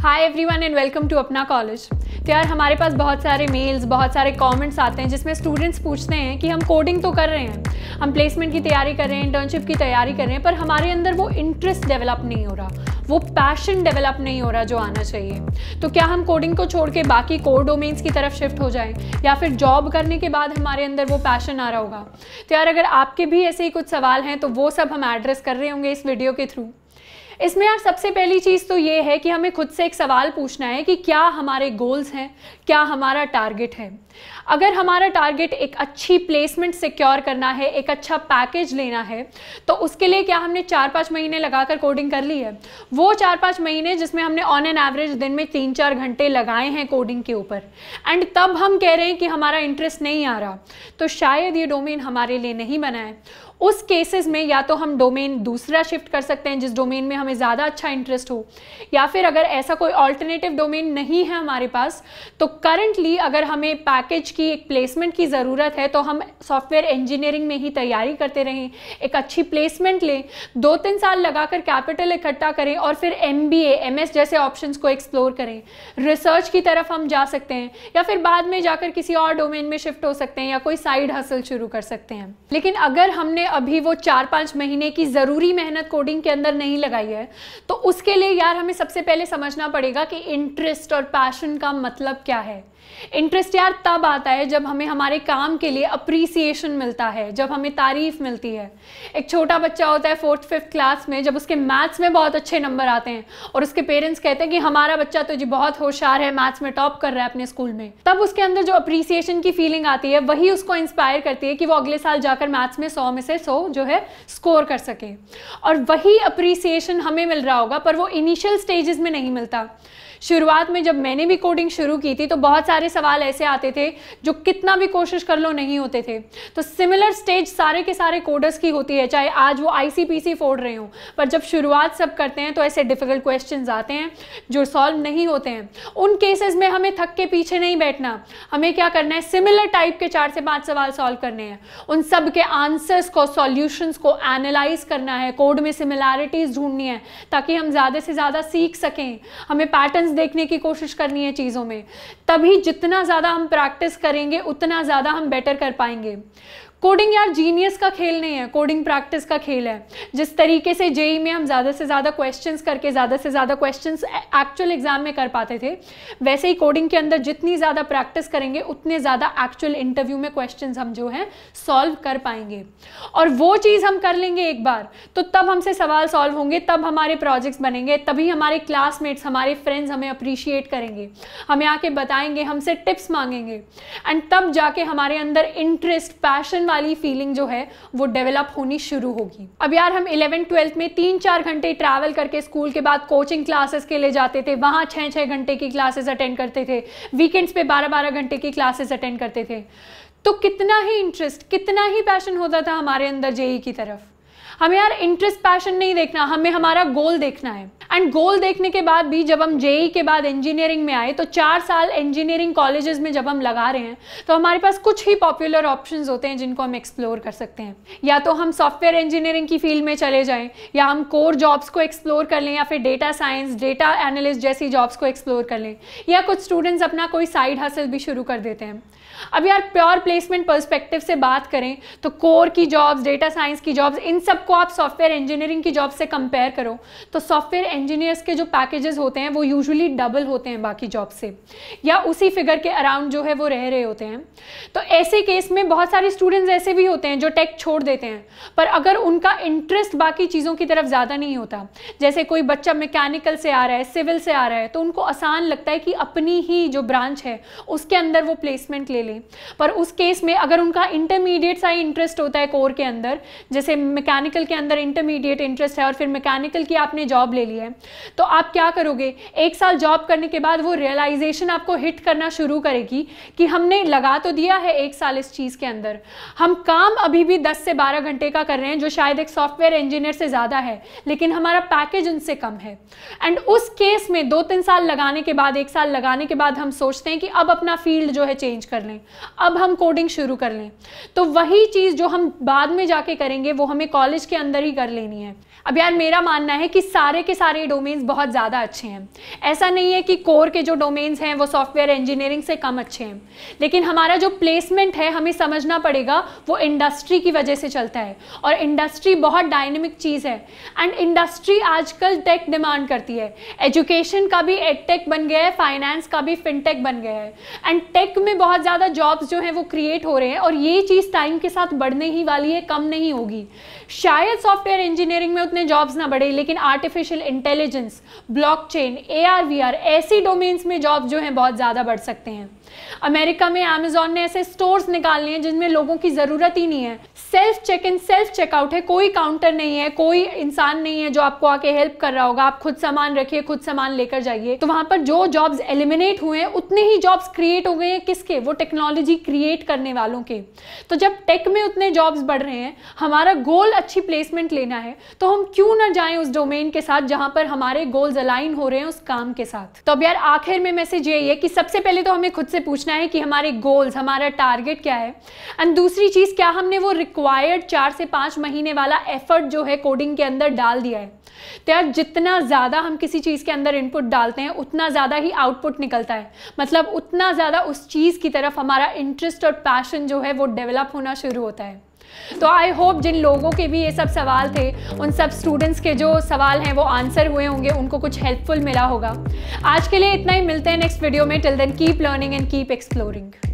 hi everyone and welcome to Apna College तो यार हमारे पास बहुत सारे मेल्स बहुत सारे कमेंट्स आते हैं जिसमें स्टूडेंट्स पूछते हैं कि हम कोडिंग तो कर रहे हैं हम प्लेसमेंट की तैयारी कर रहे हैं इंटर्नशिप की तैयारी कर रहे हैं पर हमारे अंदर वो इंटरेस्ट डेवलप नहीं हो रहा वो पैशन डेवलप नहीं हो रहा जो आना चाहिए तो क्या हम कोडिंग को छोड़ के बाकी कोर डोमेन्स की तरफ शिफ्ट हो जाएं या फिर जॉब करने के बाद हमारे अंदर वो पैशन आ रहा होगा तो यार अगर आपके भी ऐसे ही कुछ सवाल हैं तो वो सब हम एड्रेस कर रहे होंगे इस वीडियो के थ्रू इसमें यार सबसे पहली चीज़ तो ये है कि हमें खुद से एक सवाल पूछना है कि क्या हमारे गोल्स हैं क्या हमारा टारगेट है अगर हमारा टारगेट एक अच्छी प्लेसमेंट सिक्योर करना है एक अच्छा पैकेज लेना है तो उसके लिए क्या हमने चार पाँच महीने लगाकर कोडिंग कर ली है वो चार पाँच महीने जिसमें हमने ऑन एन एवरेज दिन में तीन चार घंटे लगाए हैं कोडिंग के ऊपर एंड तब हम कह रहे हैं कि हमारा इंटरेस्ट नहीं आ रहा तो शायद ये डोमेन हमारे लिए नहीं बना है उस केसेस में या तो हम डोमेन दूसरा शिफ्ट कर सकते हैं जिस डोमेन में हमें ज़्यादा अच्छा इंटरेस्ट हो या फिर अगर ऐसा कोई ऑल्टरनेटिव डोमेन नहीं है हमारे पास तो करंटली अगर हमें पैकेज की एक प्लेसमेंट की ज़रूरत है तो हम सॉफ्टवेयर इंजीनियरिंग में ही तैयारी करते रहें एक अच्छी प्लेसमेंट लें दो तीन साल लगाकर कैपिटल इकट्ठा करें और फिर एम बी एम जैसे ऑप्शन को एक्सप्लोर करें रिसर्च की तरफ हम जा सकते हैं या फिर बाद में जाकर किसी और डोमेन में शिफ्ट हो सकते हैं या कोई साइड हासिल शुरू कर सकते हैं लेकिन अगर हमने अभी वो चार पाँच महीने की ज़रूरी मेहनत कोडिंग के अंदर नहीं लगाई है तो उसके लिए यार हमें सबसे पहले समझना पड़ेगा कि इंटरेस्ट और पैशन का मतलब क्या है इंटरेस्ट यार तब आता है जब हमें हमारे काम के लिए अप्रिसिएशन मिलता है जब हमें तारीफ मिलती है एक छोटा बच्चा होता है फोर्थ फिफ्थ क्लास में जब उसके मैथ्स में बहुत अच्छे नंबर आते हैं और उसके पेरेंट्स कहते हैं कि हमारा बच्चा तो जी बहुत होशियार है मैथ्स में टॉप कर रहा है अपने स्कूल में तब उसके अंदर जो अप्रिसिएशन की फीलिंग आती है वही उसको इंस्पायर करती है कि वो अगले साल जाकर मैथ्स में सौ में से सौ जो है स्कोर कर सके और वही अप्रिसिएशन हमें मिल रहा होगा पर वो इनिशियल स्टेजेस में नहीं मिलता शुरुआत में जब मैंने भी कोडिंग शुरू की थी तो बहुत सारे सवाल ऐसे आते थे जो कितना भी कोशिश कर लो नहीं होते थे तो सिमिलर स्टेज सारे के सारे कोडर्स की होती है चाहे आज वो आईसीपीसी फोड़ रहे हों पर जब शुरुआत सब करते हैं तो ऐसे डिफिकल्ट क्वेश्चन आते हैं जो सॉल्व नहीं होते हैं उन केसेस में हमें थक के पीछे नहीं बैठना हमें क्या करना है सिमिलर टाइप के चार से पाँच सवाल सॉल्व करने हैं उन सब के आंसर्स को सॉल्यूशंस को एनालाइज करना है कोड में सिमिलैरिटीज़ ढूंढनी है ताकि हम ज़्यादा से ज़्यादा सीख सकें हमें पैटर्न्स देखने की कोशिश करनी है चीज़ों में तभी जितना ज़्यादा हम प्रैक्टिस करेंगे उतना ज़्यादा हम बेटर कर पाएंगे कोडिंग यार जीनियस का खेल नहीं है कोडिंग प्रैक्टिस का खेल है जिस तरीके से जेई में हम ज़्यादा से ज़्यादा क्वेश्चंस करके ज़्यादा से ज़्यादा क्वेश्चंस एक्चुअल एग्जाम में कर पाते थे वैसे ही कोडिंग के अंदर जितनी ज़्यादा प्रैक्टिस करेंगे उतने ज़्यादा एक्चुअल इंटरव्यू में क्वेश्चन हम जो हैं सॉल्व कर पाएंगे और वो चीज़ हम कर लेंगे एक बार तो तब हमसे सवाल सॉल्व होंगे तब हमारे प्रोजेक्ट्स बनेंगे तभी हमारे क्लासमेट्स हमारे फ्रेंड्स हमें अप्रिशिएट करेंगे हमें आके बताएंगे हमसे टिप्स मांगेंगे एंड तब जाके हमारे अंदर इंटरेस्ट पैशन वाली फीलिंग जो है वो डेवलप होनी शुरू होगी अब यार हम इलेवन ट्वेल्थ में तीन चार घंटे ट्रैवल करके स्कूल के बाद कोचिंग क्लासेस के लिए जाते थे वहाँ छः छः घंटे की क्लासेस अटेंड करते थे वीकेंड्स पे बारह बारह घंटे की क्लासेस अटेंड करते थे तो कितना ही इंटरेस्ट कितना ही पैशन होता था हमारे अंदर जेई e की तरफ हमें यार इंटरेस्ट पैशन नहीं देखना हमें हमारा गोल देखना है एंड गोल देखने के बाद भी जब हम जेई e के बाद इंजीनियरिंग में आए तो चार साल इंजीनियरिंग कॉलेजेस में जब हम लगा रहे हैं तो हमारे पास कुछ ही पॉपुलर ऑप्शन होते हैं जिनको हम एक्सप्लोर कर सकते हैं या तो हम सॉफ्टवेयर इंजीनियरिंग की फील्ड में चले जाएं या हम कोर जॉब्स को एक्सप्लोर कर लें या फिर डेटा साइंस डेटा एनालिस्ट जैसी जॉब्स को एक्सप्लोर कर लें या कुछ स्टूडेंट्स अपना कोई साइड हासिल भी शुरू कर देते हैं अब यार प्योर प्लेसमेंट पर्सपेक्टिव से बात करें तो कोर की जॉब्स डेटा साइंस की जॉब्स इन सब को आप सॉफ्टवेयर इंजीनियरिंग की जॉब से कंपेयर करो तो सॉफ्टवेयर इंजीनियर्स के जो पैकेजेस होते हैं वो यूजुअली डबल होते हैं बाकी जॉब से या उसी फिगर के अराउंड जो है वो रह रहे होते हैं तो ऐसे केस में बहुत सारे स्टूडेंट्स ऐसे भी होते हैं जो टेक छोड़ देते हैं पर अगर उनका इंटरेस्ट बाकी चीज़ों की तरफ ज़्यादा नहीं होता जैसे कोई बच्चा मैकेनिकल से आ रहा है सिविल से आ रहा है तो उनको आसान लगता है कि अपनी ही जो ब्रांच है उसके अंदर वो प्लेसमेंट ले लें पर उस केस में अगर उनका इंटरमीडिएट सा ही इंटरेस्ट होता है कोर के अंदर जैसे मैकेनिक मैकेनिकल के अंदर इंटरमीडिएट इंटरेस्ट है और फिर मैकेनिकल की आपने जॉब ले ली है तो आप क्या करोगे एक साल जॉब करने के बाद वो रियलाइजेशन आपको हिट करना शुरू करेगी कि हमने लगा तो दिया है एक साल इस चीज़ के अंदर हम काम अभी भी दस से बारह घंटे का कर रहे हैं जो शायद एक सॉफ्टवेयर इंजीनियर से ज़्यादा है लेकिन हमारा पैकेज उनसे कम है एंड उस केस में दो तीन साल लगाने के बाद एक साल लगाने के बाद हम सोचते हैं कि अब अपना फील्ड जो है चेंज कर लें अब हम कोडिंग शुरू कर लें तो वही चीज़ जो हम बाद में जाके करेंगे वो हमें कॉलेज इसके अंदर ही कर लेनी है अब यार मेरा मानना है कि सारे के सारे डोमेन्स बहुत ज़्यादा अच्छे हैं ऐसा नहीं है कि कोर के जो डोमेन्स हैं वो सॉफ्टवेयर इंजीनियरिंग से कम अच्छे हैं लेकिन हमारा जो प्लेसमेंट है हमें समझना पड़ेगा वो इंडस्ट्री की वजह से चलता है और इंडस्ट्री बहुत डायनेमिक चीज़ है एंड इंडस्ट्री आजकल टेक डिमांड करती है एजुकेशन का भी एडटेक बन गया है फाइनेंस का भी फिनटेक बन गया है एंड टेक में बहुत ज़्यादा जॉब्स जो हैं वो क्रिएट हो रहे हैं और ये चीज़ टाइम के साथ बढ़ने ही वाली है कम नहीं होगी शायद सॉफ्टवेयर इंजीनियरिंग में उतने जॉब्स ना बढ़े लेकिन आर्टिफिशियल इंटेलिजेंस ब्लॉकचेन चेन ऐसी डोमेन्स में जॉब जो हैं बहुत ज़्यादा बढ़ सकते हैं अमेरिका में अमेजोन ने ऐसे स्टोर्स निकाल लिए जिनमें लोगों की ज़रूरत ही नहीं है self check in self checkout है कोई काउंटर नहीं है कोई इंसान नहीं है जो आपको आके हेल्प कर रहा होगा आप खुद सामान रखिए खुद सामान लेकर जाइए तो वहां पर जो जॉब्स एलिमिनेट हुए हैं उतने ही जॉब्स क्रिएट हो गए हैं किसके वो टेक्नोलॉजी क्रिएट करने वालों के तो जब टेक में उतने जॉब्स बढ़ रहे हैं हमारा गोल अच्छी प्लेसमेंट लेना है तो हम क्यों ना जाए उस डोमेन के साथ जहां पर हमारे गोल्स अलाइन हो रहे हैं उस काम के साथ तो अब यार आखिर में मैसेज यही है कि सबसे पहले तो हमें खुद से पूछना है कि हमारे गोल्स हमारा टारगेट क्या है एंड दूसरी चीज़ क्या हमने वो रिक्वायर्ड चार से पांच महीने वाला एफर्ट जो है कोडिंग के अंदर डाल दिया है तो यार जितना ज़्यादा हम किसी चीज़ के अंदर इनपुट डालते हैं उतना ज़्यादा ही आउटपुट निकलता है मतलब उतना ज़्यादा उस चीज़ की तरफ हमारा इंटरेस्ट और पैशन जो है वो डेवलप होना शुरू होता है तो आई होप जिन लोगों के भी ये सब सवाल थे उन सब स्टूडेंट्स के जो सवाल हैं वो आंसर हुए होंगे उनको कुछ हेल्पफुल मिला होगा आज के लिए इतना ही मिलते हैं नेक्स्ट वीडियो में till then keep learning and keep exploring